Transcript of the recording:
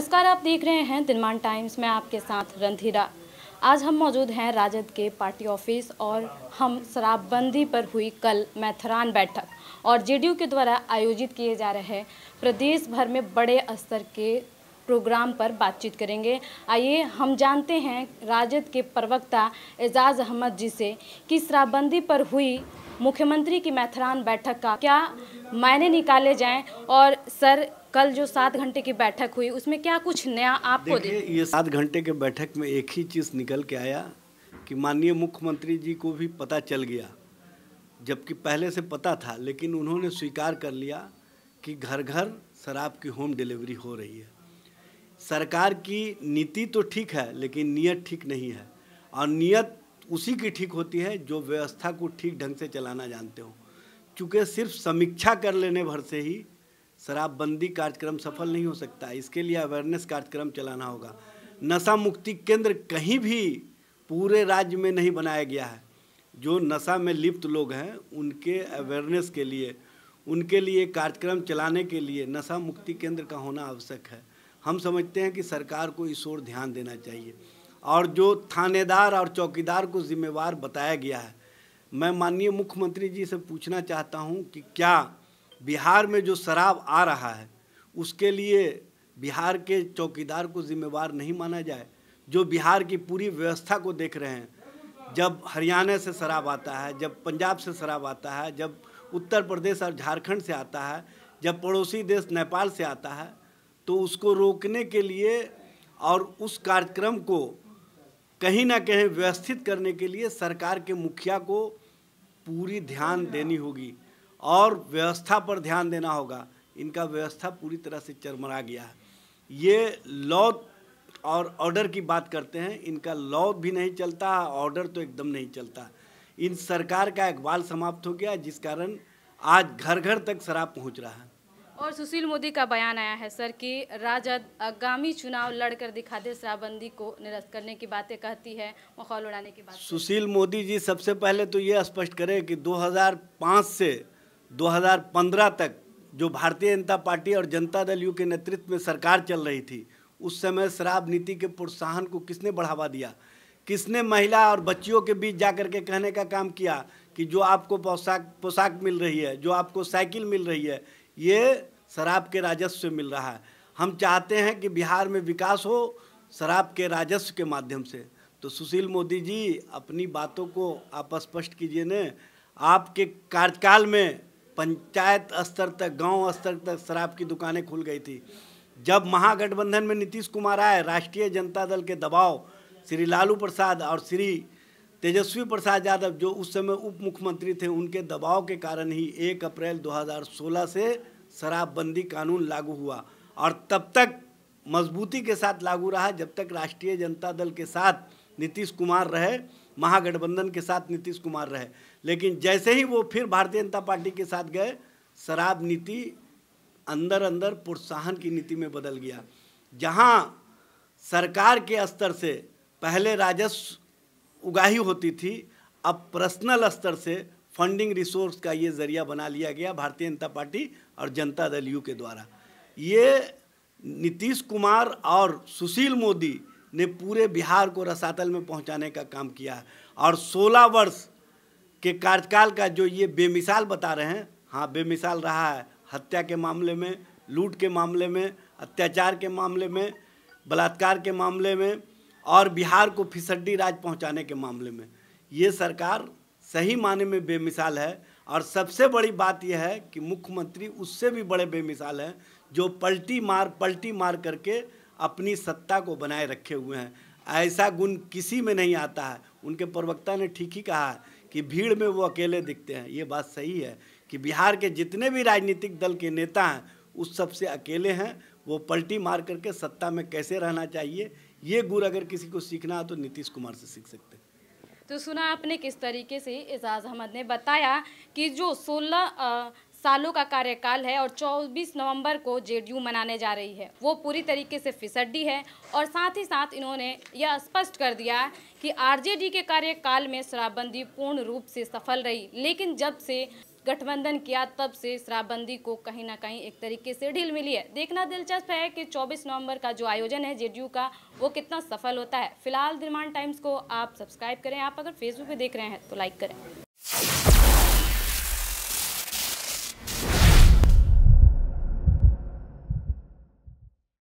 नमस्कार आप देख रहे हैं दिनमान टाइम्स में आपके साथ रंधीरा आज हम मौजूद हैं राजद के पार्टी ऑफिस और हम शराबबंदी पर हुई कल मैथरान बैठक और जेडीयू के द्वारा आयोजित किए जा रहे प्रदेश भर में बड़े स्तर के प्रोग्राम पर बातचीत करेंगे आइए हम जानते हैं राजद के प्रवक्ता एजाज अहमद जी से कि शराबबंदी पर हुई मुख्यमंत्री की मैथरान बैठक का क्या मायने निकाले जाएं और सर कल जो सात घंटे की बैठक हुई उसमें क्या कुछ नया आपको देखिए ये सात घंटे के बैठक में एक ही चीज़ निकल के आया कि माननीय मुख्यमंत्री जी को भी पता चल गया जबकि पहले से पता था लेकिन उन्होंने स्वीकार कर लिया कि घर घर शराब की होम डिलीवरी हो रही है सरकार की नीति तो ठीक है लेकिन नियत ठीक नहीं है और नियत उसी की ठीक होती है जो व्यवस्था को ठीक ढंग से चलाना जानते हो चूँकि सिर्फ समीक्षा कर लेने भर से ही शराबबंदी कार्यक्रम सफल नहीं हो सकता इसके लिए अवेयरनेस कार्यक्रम चलाना होगा नशा मुक्ति केंद्र कहीं भी पूरे राज्य में नहीं बनाया गया है जो नशा में लिप्त लोग हैं उनके अवेयरनेस के लिए उनके लिए कार्यक्रम चलाने के लिए नशा मुक्ति केंद्र का होना आवश्यक है हम समझते हैं कि सरकार को इस ओर ध्यान देना चाहिए और जो थानेदार और चौकीदार को जिम्मेवार बताया गया है मैं माननीय मुख्यमंत्री जी से पूछना चाहता हूं कि क्या बिहार में जो शराब आ रहा है उसके लिए बिहार के चौकीदार को जिम्मेवार नहीं माना जाए जो बिहार की पूरी व्यवस्था को देख रहे हैं जब हरियाणा से शराब आता है जब पंजाब से शराब आता है जब उत्तर प्रदेश और झारखंड से आता है जब पड़ोसी देश नेपाल से आता है तो उसको रोकने के लिए और उस कार्यक्रम को कहीं ना कहीं व्यवस्थित करने के लिए सरकार के मुखिया को पूरी ध्यान देनी होगी और व्यवस्था पर ध्यान देना होगा इनका व्यवस्था पूरी तरह से चरमरा गया है ये लॉ और ऑर्डर की बात करते हैं इनका लॉ भी नहीं चलता ऑर्डर तो एकदम नहीं चलता इन सरकार का अखबाल समाप्त हो गया जिस कारण आज घर घर तक शराब पहुंच रहा है और सुशील मोदी का बयान आया है सर कि राजद आगामी चुनाव लड़कर दिखा दे शराबबंदी को निरस्त करने की बातें कहती है माहौल उड़ाने की बात सुशील मोदी जी सबसे पहले तो ये स्पष्ट करें कि 2005 से 2015 तक जो भारतीय जनता पार्टी और जनता दल यू के नेतृत्व में सरकार चल रही थी उस समय शराब नीति के प्रोत्साहन को किसने बढ़ावा दिया किसने महिला और बच्चियों के बीच जा के कहने का काम किया कि जो आपको पोशाक पोशाक मिल रही है जो आपको साइकिल मिल रही है ये शराब के राजस्व से मिल रहा है हम चाहते हैं कि बिहार में विकास हो शराब के राजस्व के माध्यम से तो सुशील मोदी जी अपनी बातों को आप स्पष्ट कीजिए ने आपके कार्यकाल में पंचायत स्तर तक गांव स्तर तक शराब की दुकानें खुल गई थी जब महागठबंधन में नीतीश कुमार आए राष्ट्रीय जनता दल के दबाव श्री लालू प्रसाद और श्री तेजस्वी प्रसाद यादव जो उस समय उप मुख्यमंत्री थे उनके दबाव के कारण ही एक अप्रैल 2016 से शराबबंदी कानून लागू हुआ और तब तक मजबूती के साथ लागू रहा जब तक राष्ट्रीय जनता दल के साथ नीतीश कुमार रहे महागठबंधन के साथ नीतीश कुमार रहे लेकिन जैसे ही वो फिर भारतीय जनता पार्टी के साथ गए शराब नीति अंदर अंदर प्रोत्साहन की नीति में बदल गया जहाँ सरकार के स्तर से पहले राजस्व उगाही होती थी अब पर्सनल स्तर से फंडिंग रिसोर्स का ये जरिया बना लिया गया भारतीय जनता पार्टी और जनता दल यू के द्वारा ये नीतीश कुमार और सुशील मोदी ने पूरे बिहार को रसातल में पहुंचाने का काम किया और 16 वर्ष के कार्यकाल का जो ये बेमिसाल बता रहे हैं हाँ बेमिसाल रहा है हत्या के मामले में लूट के मामले में अत्याचार के मामले में बलात्कार के मामले में और बिहार को फिसड्डी राज पहुंचाने के मामले में ये सरकार सही माने में बेमिसाल है और सबसे बड़ी बात यह है कि मुख्यमंत्री उससे भी बड़े बेमिसाल हैं जो पलटी मार पलटी मार करके अपनी सत्ता को बनाए रखे हुए हैं ऐसा गुण किसी में नहीं आता है उनके प्रवक्ता ने ठीक ही कहा है कि भीड़ में वो अकेले दिखते हैं ये बात सही है कि बिहार के जितने भी राजनीतिक दल के नेता हैं उस सबसे अकेले हैं वो पलटी मार करके सत्ता में कैसे रहना चाहिए ये गुर अगर किसी को सीखना है तो नीतीश कुमार से सीख सकते हैं तो सुना आपने किस तरीके से एजाज अहमद ने बताया कि जो सोलह सालों का कार्यकाल है और 24 नवंबर को जेडीयू मनाने जा रही है वो पूरी तरीके से फिसड्डी है और साथ ही साथ इन्होंने यह स्पष्ट कर दिया कि आरजेडी के कार्यकाल में शराबबंदी पूर्ण रूप से सफल रही लेकिन जब से गठबंधन किया तब से शराबबंदी को कहीं ना कहीं एक तरीके से ढील मिली है देखना दिलचस्प है कि 24 नवंबर का जो आयोजन है जेडीयू का वो कितना सफल होता है फिलहाल निर्माण टाइम्स को आप सब्सक्राइब करें आप अगर फेसबुक पे देख रहे हैं तो लाइक करें